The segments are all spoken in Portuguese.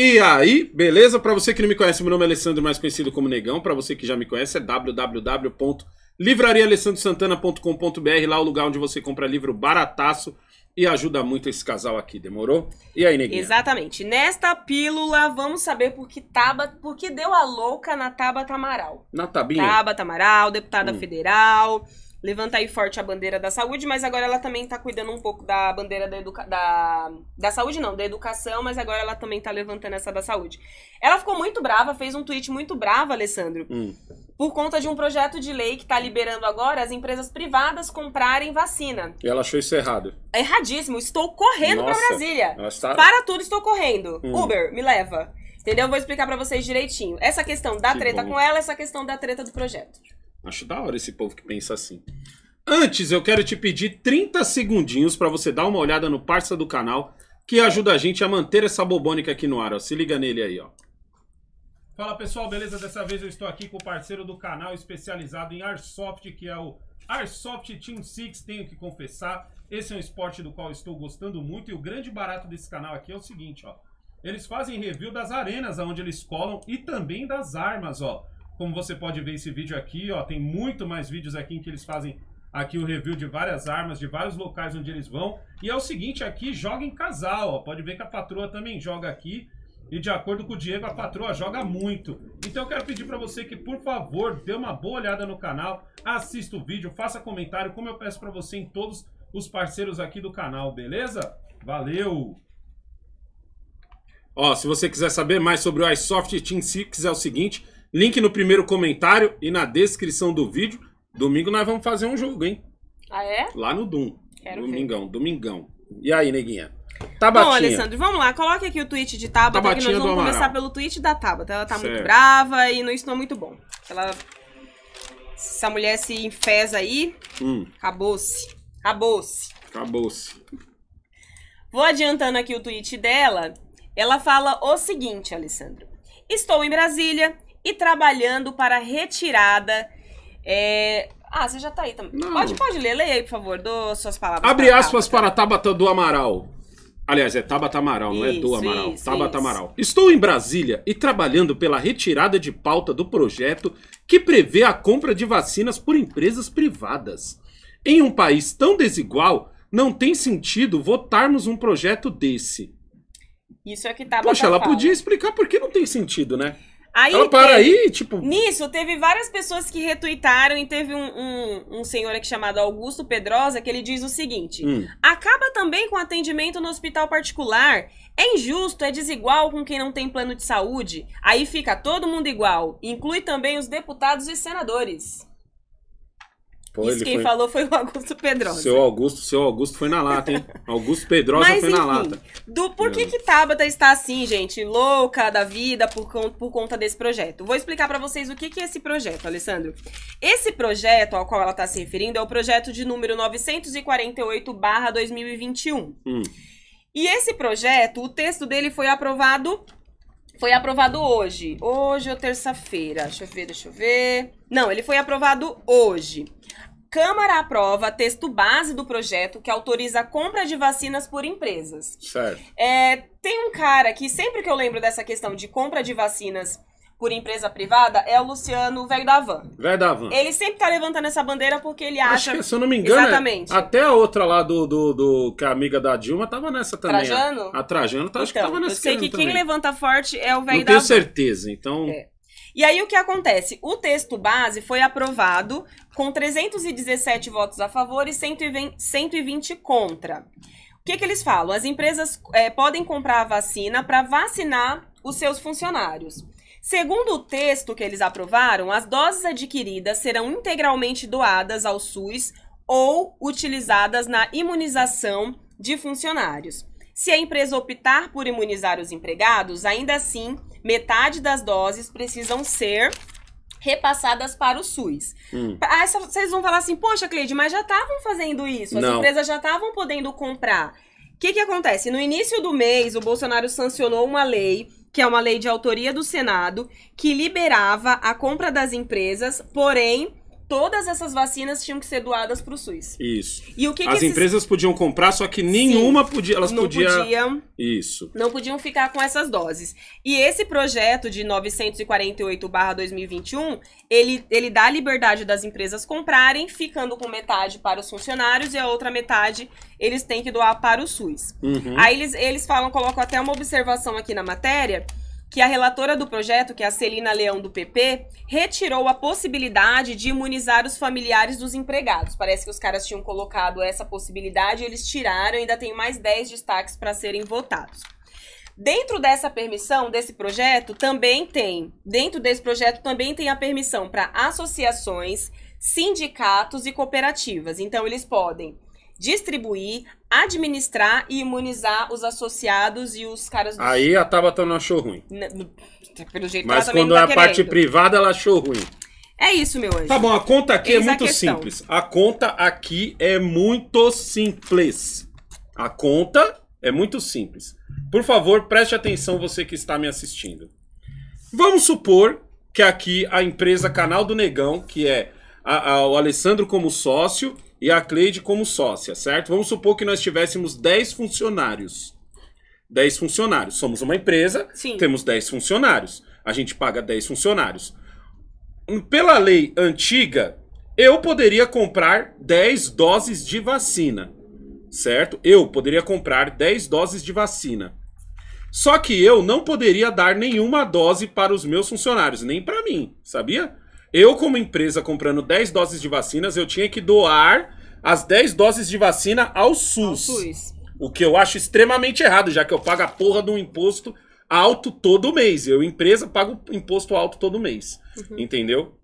E aí, beleza? Para você que não me conhece, meu nome é Alessandro, mais conhecido como Negão. Para você que já me conhece, é www.livrariaalessandrosantana.com.br, lá é o lugar onde você compra livro barataço e ajuda muito esse casal aqui, demorou? E aí, Neguinho? Exatamente. Nesta pílula, vamos saber por que Taba, por que deu a louca na Tabata Amaral. Na Tabinha? Tabata Amaral, deputada hum. federal levanta aí forte a bandeira da saúde, mas agora ela também está cuidando um pouco da bandeira da, educa da, da saúde, não, da educação, mas agora ela também está levantando essa da saúde. Ela ficou muito brava, fez um tweet muito bravo, Alessandro, hum. por conta de um projeto de lei que está liberando agora as empresas privadas comprarem vacina. E ela achou isso errado. erradíssimo, estou correndo para Brasília. Para tudo, estou correndo. Hum. Uber, me leva. Entendeu? Vou explicar para vocês direitinho. Essa questão da que treta bom. com ela, essa questão da treta do projeto. Acho da hora esse povo que pensa assim. Antes, eu quero te pedir 30 segundinhos para você dar uma olhada no parça do canal que ajuda a gente a manter essa bobônica aqui no ar. Ó. Se liga nele aí, ó. Fala pessoal, beleza? Dessa vez eu estou aqui com o parceiro do canal especializado em Airsoft, que é o Airsoft Team Six. Tenho que confessar, esse é um esporte do qual estou gostando muito e o grande barato desse canal aqui é o seguinte, ó. Eles fazem review das arenas onde eles colam e também das armas, ó. Como você pode ver esse vídeo aqui, ó, tem muito mais vídeos aqui em que eles fazem aqui o review de várias armas, de vários locais onde eles vão. E é o seguinte, aqui joga em casal, ó. Pode ver que a patroa também joga aqui. E de acordo com o Diego, a patroa joga muito. Então eu quero pedir para você que, por favor, dê uma boa olhada no canal, assista o vídeo, faça comentário, como eu peço para você em todos os parceiros aqui do canal, beleza? Valeu! Ó, se você quiser saber mais sobre o iSoft Team Six, é o seguinte, Link no primeiro comentário e na descrição do vídeo. Domingo nós vamos fazer um jogo, hein? Ah, é? Lá no Doom. Quero domingão, ver. domingão. E aí, neguinha? Tabatinha. Bom, Alessandro, vamos lá. Coloque aqui o tweet de Tabata, Tabatinha que nós vamos começar pelo tweet da Tabata. Ela tá certo. muito brava e não, isso não é muito bom. Ela... Essa mulher se enfesa aí. Hum. Acabou-se. Acabou-se. Acabou-se. Vou adiantando aqui o tweet dela. Ela fala o seguinte, Alessandro. Estou em Brasília e trabalhando para a retirada. É... Ah, você já tá aí também. Não. Pode, pode ler, leia aí, por favor, do suas palavras. Abre para aspas Tabata. para Tabata do Amaral. Aliás, é Tabata Amaral, não isso, é do Amaral. Isso, Tabata isso. Amaral. Estou em Brasília e trabalhando pela retirada de pauta do projeto que prevê a compra de vacinas por empresas privadas. Em um país tão desigual, não tem sentido votarmos um projeto desse. Isso é que Tabata Poxa, ela fala. podia explicar por que não tem sentido, né? Aí Ela para teve, aí, tipo. Nisso, teve várias pessoas que retuitaram e teve um, um, um senhor aqui chamado Augusto Pedrosa que ele diz o seguinte: hum. acaba também com atendimento no hospital particular. É injusto, é desigual com quem não tem plano de saúde. Aí fica todo mundo igual. Inclui também os deputados e senadores. Foi, Isso quem foi... falou foi o Augusto Pedrosa. Seu Augusto, seu Augusto foi na lata, hein? Augusto Pedrosa foi enfim, na lata. Do por que que Tabata está assim, gente, louca da vida por, por conta desse projeto? Vou explicar para vocês o que que é esse projeto, Alessandro. Esse projeto ao qual ela está se referindo é o projeto de número 948/2021. Hum. E esse projeto, o texto dele foi aprovado foi aprovado hoje. Hoje ou terça-feira? Deixa eu ver, deixa eu ver. Não, ele foi aprovado hoje. Câmara aprova texto base do projeto que autoriza a compra de vacinas por empresas. Certo. É, tem um cara que sempre que eu lembro dessa questão de compra de vacinas por empresa privada é o Luciano Velho da Velho da Ele sempre tá levantando essa bandeira porque ele acha. Acho que, se eu não me engano. É Exatamente. até a outra lá do, do, do, Que a amiga da Dilma tava nessa também. Né? Trajano? A, a Trajano tá, então, acho que então, tava nessa Eu sei que também. quem levanta forte é o Velho da Eu tenho certeza, então. É. E aí o que acontece? O texto base foi aprovado com 317 votos a favor e 120 contra. O que, que eles falam? As empresas é, podem comprar a vacina para vacinar os seus funcionários. Segundo o texto que eles aprovaram, as doses adquiridas serão integralmente doadas ao SUS ou utilizadas na imunização de funcionários. Se a empresa optar por imunizar os empregados, ainda assim metade das doses precisam ser repassadas para o SUS. Hum. Ah, vocês vão falar assim, poxa, Cleide, mas já estavam fazendo isso, as Não. empresas já estavam podendo comprar. O que, que acontece? No início do mês, o Bolsonaro sancionou uma lei que é uma lei de autoria do Senado, que liberava a compra das empresas, porém todas essas vacinas tinham que ser doadas para o SUS. Isso. E o que, que as esses... empresas podiam comprar, só que nenhuma Sim, podia, elas não podiam... podiam. Isso. Não podiam ficar com essas doses. E esse projeto de 948/2021, ele ele dá a liberdade das empresas comprarem, ficando com metade para os funcionários e a outra metade eles têm que doar para o SUS. Uhum. Aí eles eles falam, colocam até uma observação aqui na matéria que a relatora do projeto, que é a Celina Leão do PP, retirou a possibilidade de imunizar os familiares dos empregados. Parece que os caras tinham colocado essa possibilidade, eles tiraram, ainda tem mais 10 destaques para serem votados. Dentro dessa permissão, desse projeto, também tem, dentro desse projeto também tem a permissão para associações, sindicatos e cooperativas. Então eles podem distribuir, administrar e imunizar os associados e os caras do... Aí a Tabata não achou ruim. N pelo jeito Mas quando é a parte privada, ela achou ruim. É isso, meu anjo. Tá bom, a conta aqui é Eis é muito a simples. A conta aqui é muito simples. A conta é muito simples. Por favor, preste atenção você que está me assistindo. Vamos supor que aqui a empresa Canal do Negão, que é a, a, o Alessandro como sócio e a Cleide como sócia, certo? Vamos supor que nós tivéssemos 10 funcionários. 10 funcionários. Somos uma empresa, Sim. temos 10 funcionários. A gente paga 10 funcionários. Pela lei antiga, eu poderia comprar 10 doses de vacina, certo? Eu poderia comprar 10 doses de vacina. Só que eu não poderia dar nenhuma dose para os meus funcionários, nem para mim, sabia? Eu, como empresa, comprando 10 doses de vacinas, eu tinha que doar as 10 doses de vacina ao SUS. Ao SUS. O que eu acho extremamente errado, já que eu pago a porra de um imposto alto todo mês. Eu, empresa, pago imposto alto todo mês. Uhum. Entendeu?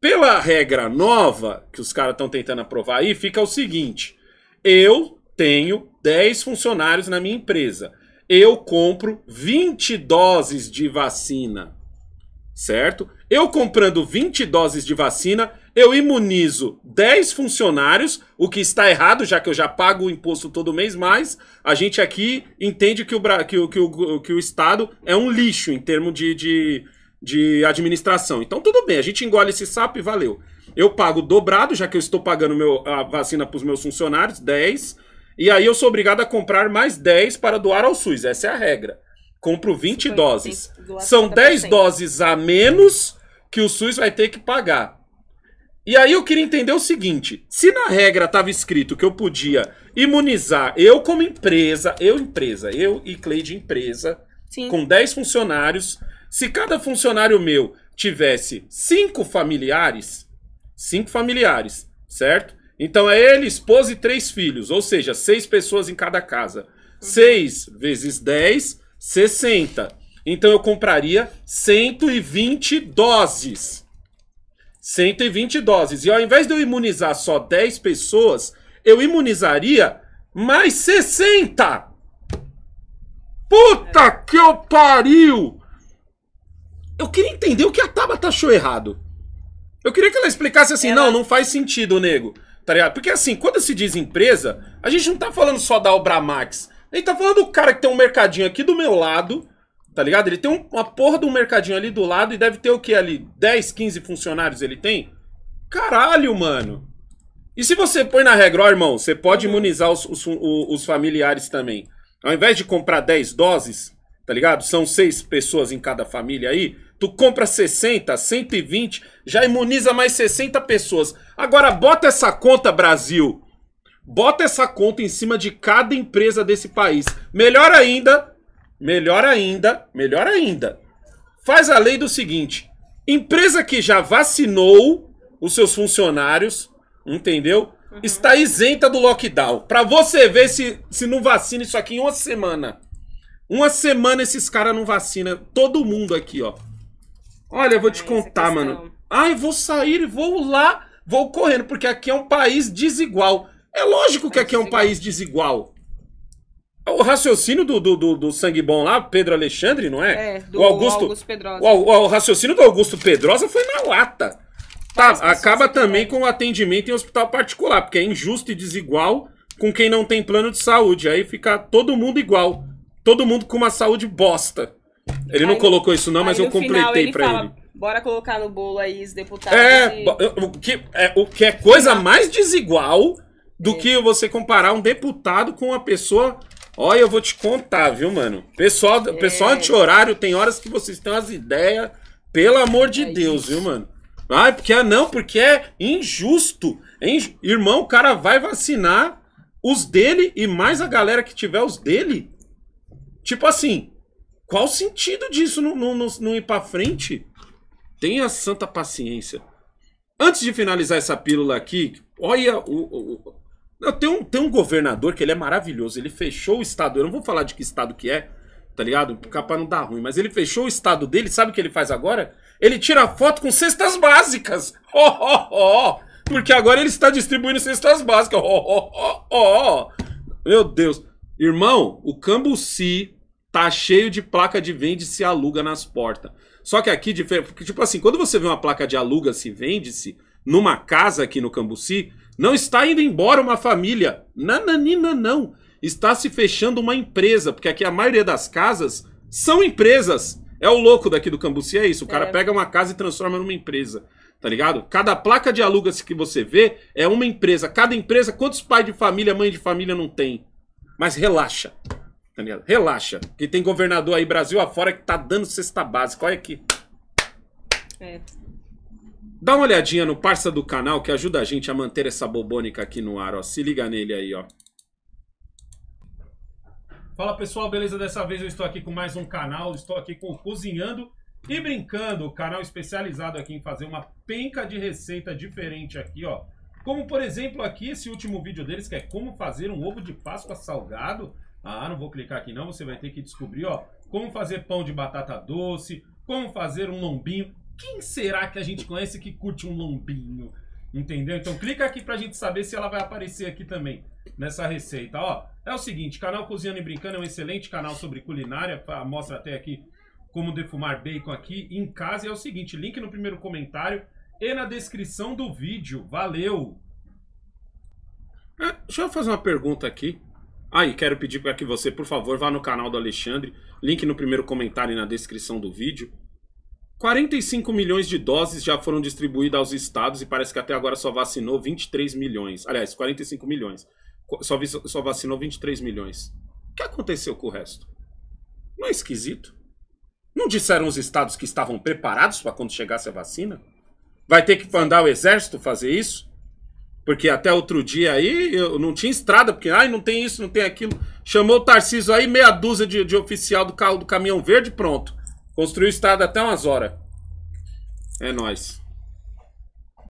Pela regra nova que os caras estão tentando aprovar aí, fica o seguinte: eu tenho 10 funcionários na minha empresa. Eu compro 20 doses de vacina, certo? Eu comprando 20 doses de vacina, eu imunizo 10 funcionários, o que está errado, já que eu já pago o imposto todo mês, mas a gente aqui entende que o, que o, que o, que o Estado é um lixo em termos de, de, de administração. Então tudo bem, a gente engole esse sapo e valeu. Eu pago dobrado, já que eu estou pagando meu, a vacina para os meus funcionários, 10, e aí eu sou obrigado a comprar mais 10 para doar ao SUS, essa é a regra compro 20 doses. São 10 doses a menos que o SUS vai ter que pagar. E aí eu queria entender o seguinte: se na regra estava escrito que eu podia imunizar, eu como empresa, eu empresa, eu e Cleide empresa, Sim. com 10 funcionários, se cada funcionário meu tivesse cinco familiares, cinco familiares, certo? Então é ele, esposa e três filhos, ou seja, seis pessoas em cada casa. Uhum. Seis vezes 10 60. Então eu compraria 120 doses. 120 doses. E ao invés de eu imunizar só 10 pessoas, eu imunizaria mais 60. Puta é. que eu pariu! Eu queria entender o que a Tabata achou errado. Eu queria que ela explicasse assim, ela... não, não faz sentido, nego. Tá ligado? Porque assim, quando se diz empresa, a gente não tá falando só da Obramax. Ele tá falando do cara que tem um mercadinho aqui do meu lado, tá ligado? Ele tem um, uma porra de um mercadinho ali do lado e deve ter o que ali? 10, 15 funcionários ele tem? Caralho, mano. E se você põe na regra, ó, irmão, você pode uhum. imunizar os, os, os familiares também. Ao invés de comprar 10 doses, tá ligado? São seis pessoas em cada família aí. Tu compra 60, 120, já imuniza mais 60 pessoas. Agora bota essa conta, Brasil, Bota essa conta em cima de cada empresa desse país. Melhor ainda, melhor ainda, melhor ainda. Faz a lei do seguinte: empresa que já vacinou os seus funcionários, entendeu? Uhum. Está isenta do lockdown. Para você ver se, se não vacina isso aqui em uma semana. Uma semana esses caras não vacina todo mundo aqui, ó. Olha, eu vou te contar, mano. Ai, vou sair, vou lá, vou correndo, porque aqui é um país desigual. É lógico que aqui é um país desigual. O raciocínio do, do, do, do, sangue bom lá, Pedro Alexandre, não é? É, do o Augusto, Augusto Pedrosa. O, o, o, raciocínio do Augusto Pedrosa foi na lata. Tá, acaba também com o atendimento em hospital particular, porque é injusto e desigual com quem não tem plano de saúde. Aí fica todo mundo igual. Todo mundo com uma saúde bosta. Ele aí, não colocou isso não, mas eu completei para ele. Bora colocar no bolo aí os deputados. É, e... o, que, é o que é coisa mais desigual do é. que você comparar um deputado com uma pessoa. Olha, eu vou te contar, viu, mano? Pessoal, é. pessoal anti-horário, tem horas que vocês têm as ideias, pelo amor de é Deus, viu, mano? Ah, porque não, porque é injusto. É irmão, o cara vai vacinar os dele e mais a galera que tiver os dele. Tipo assim, qual o sentido disso não, não, não, não ir pra frente? Tenha santa paciência. Antes de finalizar essa pílula aqui, olha o, o, não, tem, um, tem um governador que ele é maravilhoso. Ele fechou o estado. Eu não vou falar de que estado que é, tá ligado? Pra não dar ruim. Mas ele fechou o estado dele. Sabe o que ele faz agora? Ele tira foto com cestas básicas. Ó, ó, ó. Porque agora ele está distribuindo cestas básicas. Ó, ó, ó, ó. Meu Deus. Irmão, o Cambuci tá cheio de placa de vende se aluga nas portas. Só que aqui, tipo assim, quando você vê uma placa de aluga se vende-se numa casa aqui no Cambuci, não está indo embora uma família. Nananina, não. Está se fechando uma empresa, porque aqui a maioria das casas são empresas. É o louco daqui do Cambuci, é isso. O cara é. pega uma casa e transforma numa empresa. Tá ligado? Cada placa de alugas que você vê é uma empresa. Cada empresa, quantos pais de família, mãe de família não tem? Mas relaxa. Tá ligado? Relaxa. Que tem governador aí Brasil afora que tá dando cesta básica. Olha aqui. É. Dá uma olhadinha no parça do canal que ajuda a gente a manter essa bobônica aqui no ar, ó. Se liga nele aí, ó. Fala pessoal, beleza? Dessa vez eu estou aqui com mais um canal, estou aqui com Cozinhando e Brincando, canal especializado aqui em fazer uma penca de receita diferente aqui, ó. Como por exemplo aqui esse último vídeo deles que é como fazer um ovo de Páscoa salgado. Ah, não vou clicar aqui não, você vai ter que descobrir, ó, como fazer pão de batata doce, como fazer um lombinho quem será que a gente conhece que curte um lombinho? Entendeu? Então clica aqui pra gente saber se ela vai aparecer aqui também nessa receita. Ó, é o seguinte, canal Cozinhando e Brincando é um excelente canal sobre culinária, mostra até aqui como defumar bacon aqui em casa. E é o seguinte, link no primeiro comentário e na descrição do vídeo. Valeu! É, deixa eu fazer uma pergunta aqui. Aí, ah, quero pedir para que você, por favor, vá no canal do Alexandre, link no primeiro comentário e na descrição do vídeo. 45 milhões de doses já foram distribuídas aos estados e parece que até agora só vacinou 23 milhões. Aliás, 45 milhões. Só, só vacinou 23 milhões. O que aconteceu com o resto? Não é esquisito? Não disseram os estados que estavam preparados para quando chegasse a vacina? Vai ter que mandar o exército fazer isso? Porque até outro dia aí eu não tinha estrada, porque ai, não tem isso, não tem aquilo. Chamou o Tarcísio aí, meia dúzia de, de oficial do carro do caminhão verde, pronto. Construiu o estado até umas horas. É nóis.